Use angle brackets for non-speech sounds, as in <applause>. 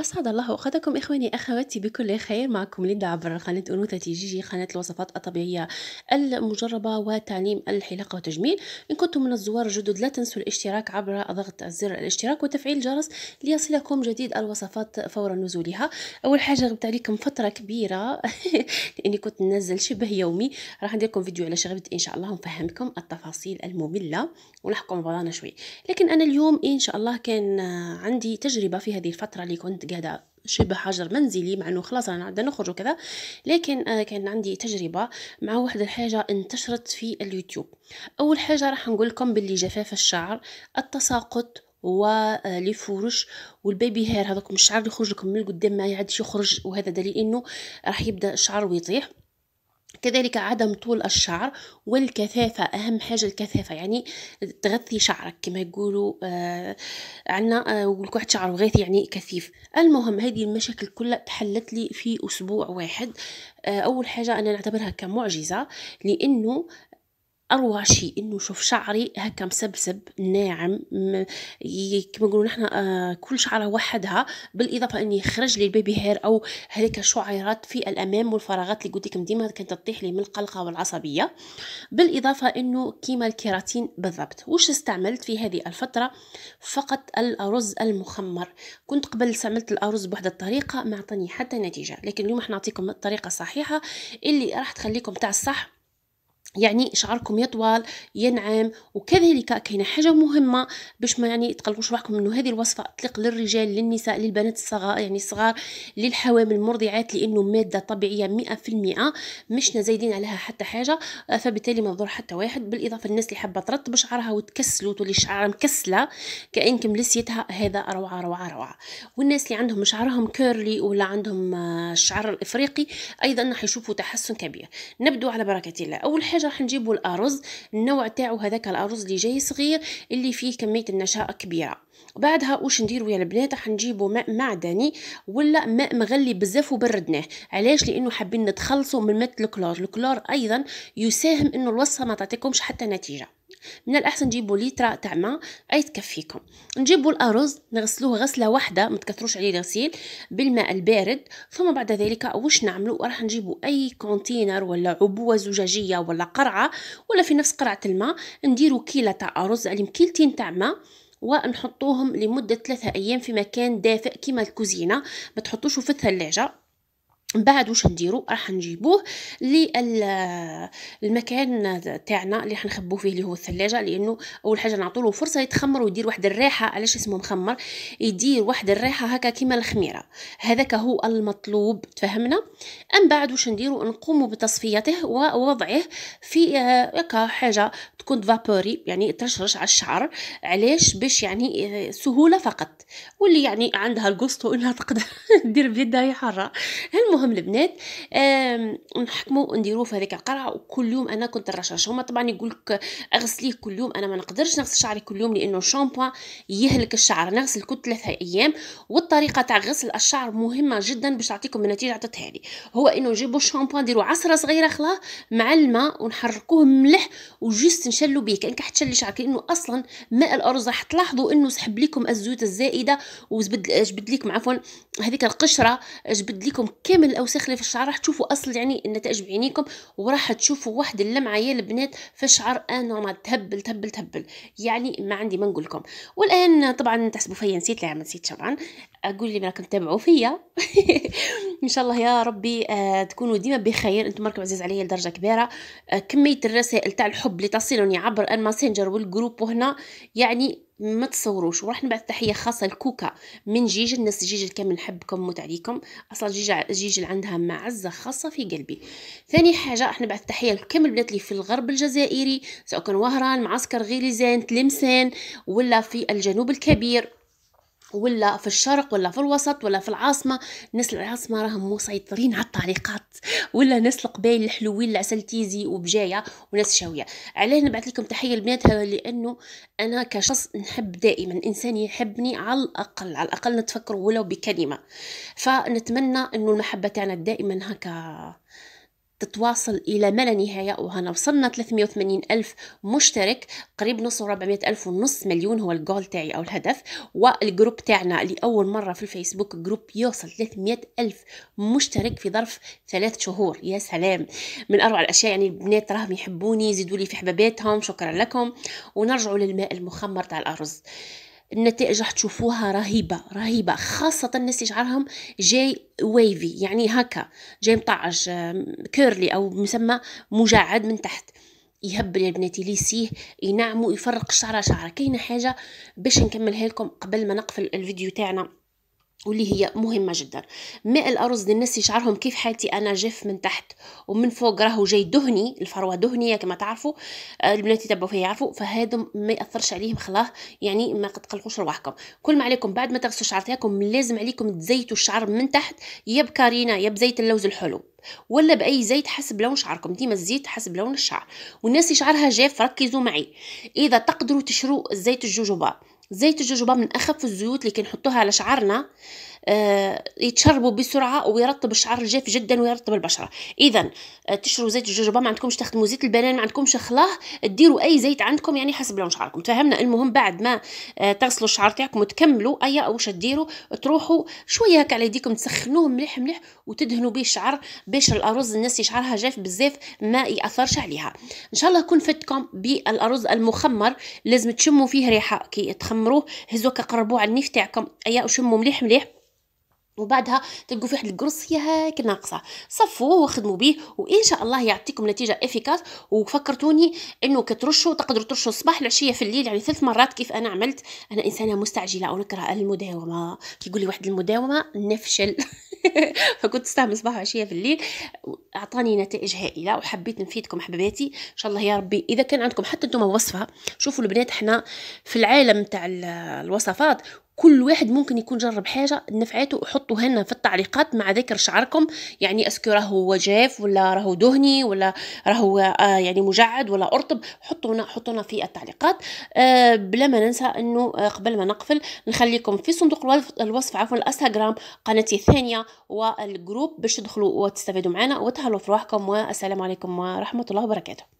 أسعد الله أوقاتكم إخواني أخواتي بكل خير معكم ليندا عبر قناة أنوثة جيجي جي جي قناة الوصفات الطبيعية المجربة وتعليم الحلاقة وتجميل إن كنتم من الزوار الجدد لا تنسوا الاشتراك عبر ضغط زر الاشتراك وتفعيل الجرس ليصلكم جديد الوصفات فور نزولها أول حاجة غبت عليكم فترة كبيرة <laughs> لأني كنت ننزل شبه يومي راح ندير لكم فيديو على شغبت إن شاء الله نفهمكم التفاصيل المملة ونحكم بعضنا شوي لكن أنا اليوم إن شاء الله كان عندي تجربة في هذه الفترة اللي كنت قاعده شبه حجر منزلي مع انه خلاص انا عاد نخرج وكذا لكن آه، كان عندي تجربه مع واحد الحاجه انتشرت في اليوتيوب اول حاجه راح نقول لكم باللي جفاف الشعر التساقط ولي آه، فورش والبيبي هير هذاك الشعر اللي يخرج لكم من القدام ما يعادش يخرج وهذا دليل انه راح يبدا الشعر ويطيح كذلك عدم طول الشعر والكثافة أهم حاجة الكثافة يعني تغثي شعرك كما يقولوا آه عنا آه واحد شعر غاثي يعني كثيف المهم هذه المشاكل كلها تحلت لي في أسبوع واحد آه أول حاجة أنا نعتبرها كمعجزة لأنه اروع شيء انه شوف شعري هكا مسبسب ناعم كما نقولوا نحن آه كل شعره وحدها بالاضافه اني خرج لي البيبي هير او هذيك الشعيرات في الامام والفراغات اللي قلت لكم ديما كانت تطيح لي من القلقه والعصبيه بالاضافه انه كيما الكيراتين بالضبط وش استعملت في هذه الفتره فقط الارز المخمر كنت قبل استعملت الارز بواحد الطريقه ما عطاني حتى نتيجه لكن اليوم راح نعطيكم الطريقه الصحيحه اللي راح تخليكم تاع الصح يعني شعركم يطول ينعم وكذلك كاينه حاجه مهمه باش ما يعني تقلقوش روحكم انه هذه الوصفه تطلق للرجال للنساء للبنات الصغار يعني الصغار للحوامل المرضعات لانه ماده طبيعيه 100% مش زايدين عليها حتى حاجه فبالتالي ما نضر حتى واحد بالاضافه للناس اللي حابه ترطب شعرها وتكسل وتولي شعرها مكسله كأن كملسيتها هذا روعه روعه روعه والناس اللي عندهم شعرهم كيرلي ولا عندهم الشعر آه، الافريقي ايضا يشوفوا تحسن كبير نبدو على بركه الله اول حاجه راح نجيبوا الارز النوع تاعو هذاك الارز اللي جاي صغير اللي فيه كميه النشاء كبيره بعدها واش نديروا يا البنات راح نجيبوا ماء معدني ولا ماء مغلي بزاف وبردناه علاش لانه حابين نتخلصوا من ماده الكلور الكلور ايضا يساهم انه الوصفه ما تعطيكمش حتى نتيجه من الاحسن جيبوا ليترا تاع ماء اي تكفيكم نجيبوا الارز نغسلوه غسله واحده ما تكثروش عليه الغسيل بالماء البارد ثم بعد ذلك واش نعملوا راح نجيبوا اي كونتينر ولا عبوه زجاجيه ولا قرعه ولا في نفس قرعه الماء نديروا كيله تاع ارز عليهم كيلتين تاع ماء ونحطوهم لمده ثلاثة ايام في مكان دافئ كيما الكوزينه ما تحطوش في الثلاجه من بعد واش نديرو راح نجيبوه للمكان تاعنا اللي راح نخبوه فيه اللي هو الثلاجه لانه اول حاجه نعطولو فرصه يتخمر ويدير واحد الريحه علاش اسمه مخمر يدير واحد الريحه هكا كيما الخميره هذاك هو المطلوب تفهمنا ام بعد واش نديرو نقوم بتصفيته ووضعه في آه، هكا حاجه تكون فابوري يعني ترشرش على الشعر علاش باش يعني آه، سهوله فقط واللي يعني عندها القسط انها تقدر <laughs> دير بيدها حاره المهم البنات نحكموا نديروه في هذيك القرعه وكل يوم انا كنت نرشرش هما طبعا يقول لك اغسليه كل يوم انا ما نقدرش نغسل شعري كل يوم لانه الشامبوان يهلك الشعر نغسل كل ثلاثة ايام والطريقه تاع غسل الشعر مهمه جدا باش تعطيكم النتيجه عطتها لي هو انه نجيبوا الشامبوان نديروا عصره صغيره خلاص مع الماء ونحركوه ملح وجست نشلو بيه كانك حتشلي تشلي شعرك لانه اصلا ماء الارز راح تلاحظوا انه سحب لكم الزيوت الزائده وجبد لكم عفوا هذيك القشره جبد لكم كامل من الاوساخ اللي في الشعر راح تشوفوا اصل يعني النتائج بعينيكم وراح تشوفوا واحد اللمعه يا البنات في الشعر انورمال تهبل تهبل تهبل يعني ما عندي ما نقول لكم والان طبعا تحسبوا فيا نسيت لا ما نسيت طبعا اقول لي راكم تتابعوا فيا <laughs> ان شاء الله يا ربي آه، تكونوا ديما بخير انتم مركب عزيز عليا لدرجه كبيره آه، كميه الرسائل تاع الحب اللي تصلني عبر الماسنجر والجروب وهنا يعني ما تصوروش وراح نبعث تحيه خاصه لكوكا من جيجل الناس جيجل كامل نحبكم موت عليكم اصلا جيجل جيجل عندها معزه خاصه في قلبي ثاني حاجه راح نبعث تحيه لكامل البنات اللي في الغرب الجزائري سواء كان وهران معسكر غيليزان تلمسان ولا في الجنوب الكبير ولا في الشرق ولا في الوسط ولا في العاصمة الناس العاصمة راهم مسيطرين على التعليقات ولا ناس القبايل الحلوين العسلتيزي وبجاية وناس شاوية علاه نبعث لكم تحية البنات لأنه أنا كشخص نحب دائما إنسان يحبني على الأقل على الأقل نتفكر ولو بكلمة فنتمنى أنه المحبة تاعنا دائما هكا تتواصل إلى ما لا نهاية وهنا وصلنا 380 ألف مشترك قريب نص 400 ألف ونص مليون هو الجول تاعي أو الهدف والجروب تاعنا لأول مرة في الفيسبوك جروب يوصل 300 ألف مشترك في ظرف ثلاث شهور يا سلام من أروع الأشياء يعني البنات راهم يحبوني يزيدوا لي في حباباتهم شكرا لكم ونرجع للماء المخمر تاع الأرز النتائج راح تشوفوها رهيبة رهيبة خاصة الناس شعرهم جاي ويفي يعني هكا جاي مطعج كيرلي أو مسمى مجعد من تحت يهبل يا بناتي ليسيه ينعمو يفرق الشعر شعره كاينه حاجه باش نكملها لكم قبل ما نقفل الفيديو تاعنا واللي هي مهمة جدا ماء الأرز للناس يشعرهم كيف حالتي أنا جاف من تحت ومن فوق راهو جاي دهني الفروة دهنية كما تعرفوا آه، البنات يتبعوا فيها يعرفوا فهذا ما يأثرش عليهم خلاص يعني ما تقلقوش رواحكم كل ما عليكم بعد ما تغسلوا شعر تاعكم لازم عليكم تزيتوا الشعر من تحت يا بكارينا يا بزيت اللوز الحلو ولا باي زيت حسب لون شعركم ديما الزيت حسب لون الشعر والناس شعرها جاف ركزوا معي اذا تقدروا تشرو زيت الجوجوبا زيت الجوجوبا من اخف الزيوت اللي كنحطوها على شعرنا آه، يتشربوا بسرعه ويرطب الشعر الجاف جدا ويرطب البشره اذا آه، تشربوا زيت الجوجوبا ما عندكمش تخدموا زيت البنان ما عندكمش خلاه ديروا اي زيت عندكم يعني حسب لون شعركم تفهمنا المهم بعد ما آه، تغسلوا الشعر تاعكم وتكملوا ايا واش ديروا تروحوا شويه هكا على يديكم تسخنوه مليح مليح وتدهنوا به الشعر باش الارز الناس شعرها جاف بزاف ما ياثرش عليها ان شاء الله يكون فاتكم بالارز المخمر لازم تشموا فيه ريحه كي تخمروه هزوك قربوه على النيف تاعكم ايا وشموا مليح مليح وبعدها تلقوا فيه واحد القرصيه هاك ناقصه صفوه وخدموا به وان شاء الله يعطيكم نتيجه افيكاس وفكرتوني انه كترشوا تقدروا ترشوا الصباح العشيه في الليل يعني ثلاث مرات كيف انا عملت انا انسانه مستعجله ونكره المداومه كيقول لي واحد المداومه نفشل <laughs> فكنت استعمل صباح وعشيه في الليل اعطاني نتائج هائله وحبيت نفيدكم حبيباتي ان شاء الله يا ربي اذا كان عندكم حتى نتوما وصفه شوفوا البنات حنا في العالم تاع الوصفات كل واحد ممكن يكون جرب حاجه نفعته وحطوا هنا في التعليقات مع ذكر شعركم يعني اسكو راهو وجاف ولا راهو دهني ولا راهو آه يعني مجعد ولا ارطب حطونا حطونا في التعليقات آه بلا ما ننسى انه آه قبل ما نقفل نخليكم في صندوق الوصف عفوا الانستغرام قناتي الثانيه والجروب باش تدخلوا وتستفادوا معنا وتهلوا في روحكم والسلام عليكم ورحمه الله وبركاته